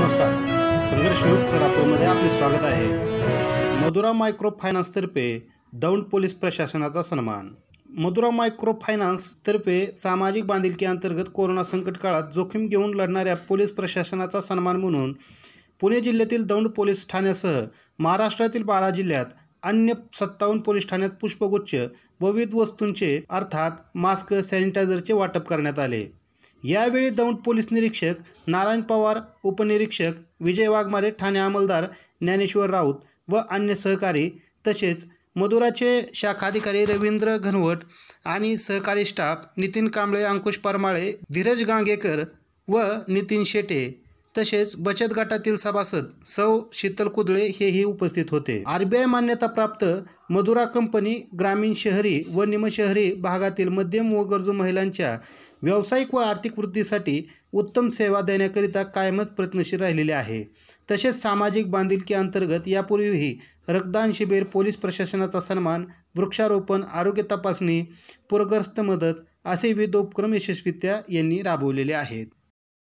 नमस्कार संघर्ष न्यूज आपले स्वागत आहे मधुरा मायक्रो फायनान्सतर्फे दौंड पोलीस प्रशासनाचा सन्मान मधुरा मायक्रो फायनान्स तर्फे सामाजिक बांधिलकी अंतर्गत कोरोना संकट काळात जोखीम घेऊन लढणाऱ्या पोलीस प्रशासनाचा सन्मान म्हणून पुणे जिल्ह्यातील दौंड पोलीस ठाण्यासह महाराष्ट्रातील बारा जिल्ह्यात अन्य सत्तावन्न पोलीस ठाण्यात पुष्पगुच्छ व विविध वस्तूंचे अर्थात मास्क सॅनिटायझरचे वाटप करण्यात आले यावेळी दौंड पोलीस निरीक्षक नारायण पवार उपनिरीक्षक विजय वाघमारे ठाणे अंमलदार ज्ञानेश्वर राऊत व अन्य सहकारी तसेच मदुराचे शाखाधिकारी रवींद्र घनवट आणि सहकारी स्टाफ नितीन कांबळे अंकुश परमाळे धीरज गांगेकर व नितीन शेटे तसेच बचत गटातील सभासद सौ शीतल कुदळे हेही उपस्थित होते आरबीआय मान्यता प्राप्त मधुरा कंपनी ग्रामीण शहरी व निमशहरी भागातील मध्यम व गरजू महिलांच्या व्यावसायिक व आर्थिक वृद्धीसाठी उत्तम सेवा देण्याकरिता कायमच प्रयत्नशील राहिलेले आहे तसेच सामाजिक बांधिलकी अंतर्गत यापूर्वीही रक्तदान शिबिर पोलीस प्रशासनाचा सन्मान वृक्षारोपण आरोग्य तपासणी पूरग्रस्त मदत असे विविध उपक्रम यशस्वीत्या यांनी राबवलेले आहेत